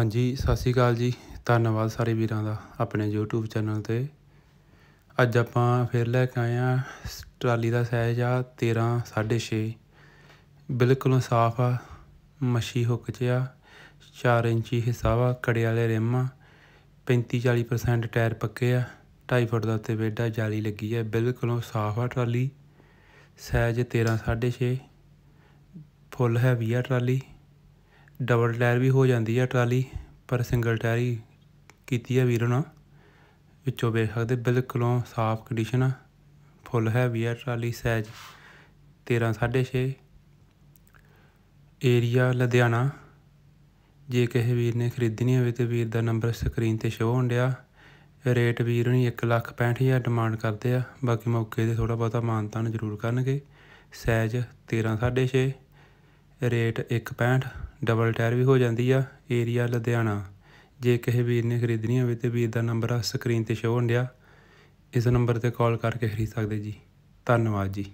ਹਾਂਜੀ ਸਤਿ ਸ਼੍ਰੀ ਅਕਾਲ ਜੀ ਧੰਨਵਾਦ ਸਾਰੇ ਵੀਰਾਂ ਦਾ ਆਪਣੇ YouTube ਚੈਨਲ ਤੇ ਅੱਜ ਆਪਾਂ ਫੇਰ ਲੈ ਕੇ ਆਏ ਆ ਟਰਾਲੀ ਦਾ ਸਾਈਜ਼ ਆ 13 6.5 ਬਿਲਕੁਲ ਸਾਫ ਆ ਮੱਛੀ ਹੁੱਕ ਚ ਆ 4 ਇੰਚੀ ਹਿੱਸਾ ਵਾ ਕੜੇ ਵਾਲੇ ਰਿਮ ਆ 35 40% ਟਾਇਰ ਪੱਕੇ ਆ 2.5 ਫੁੱਟ ਦਾ ਉੱਤੇ ਵੇਡਾ ਜਾਲੀ ਲੱਗੀ ਆ ਬਿਲਕੁਲ ਸਾਫ ਆ ਟਰਾਲੀ ਸਾਈਜ਼ 13 6.5 ਫੁੱਲ ਹੈਵੀ ਆ ਟਰਾਲੀ ਡਬਲ ਟਾਇਰ ਵੀ ਹੋ ਜਾਂਦੀ ਆ ਟਰਾਲੀ ਪਰ ਸਿੰਗਲ ਟਾਇਰ ਹੀ ਕੀਤੀ ਆ ਵੀਰੋ ਨਾ ਵਿੱਚੋਂ ਵੇਖ ਸਕਦੇ ਬਿਲਕੁਲੋਂ ਸਾਫ਼ ਕੰਡੀਸ਼ਨ ਆ ਫੁੱਲ ਹੈਵੀ ਆ ਟਰਾਲੀ ਸਾਈਜ਼ 13.5 ਏਰੀਆ ਲੁਧਿਆਣਾ ਜੇ ਕਿਸੇ ਵੀਰ ਨੇ ਖਰੀਦਣੀ ਹੋਵੇ ਤੇ ਵੀਰ ਦਾ ਨੰਬਰ ਸਕਰੀਨ ਤੇ ਸ਼ੋਅ ਹੋਣ ਡਿਆ ਰੇਟ ਵੀਰ ਨੂੰ 1,65,000 ਡਿਮਾਂਡ ਕਰਦੇ ਆ ਬਾਕੀ ਮੌਕੇ ਤੇ ਥੋੜਾ ਬਹੁਤਾ ਮਾਨਤਾਨ ਜ਼ਰੂਰ ਕਰਨਗੇ ਸਾਈਜ਼ 13.5 ਰੇਟ 1.65 ਡਬਲ ਟਾਇਰ ਵੀ ਹੋ ਜਾਂਦੀ ਆ ਏਰੀਆ ਲੁਧਿਆਣਾ ਜੇ ਕਿਸੇ ਵੀਰ ਨੇ ਖਰੀਦਣੀ ਹੋਵੇ ਤੇ ਵੀਰ ਦਾ ਨੰਬਰ ਆ ਸਕਰੀਨ ਤੇ ਸ਼ੋ ਹੁੰਦਿਆ ਡਿਆ ਇਸ ਨੰਬਰ ਤੇ ਕਾਲ ਕਰਕੇ ਖਰੀਦ ਸਕਦੇ ਜੀ ਧੰਨਵਾਦ ਜੀ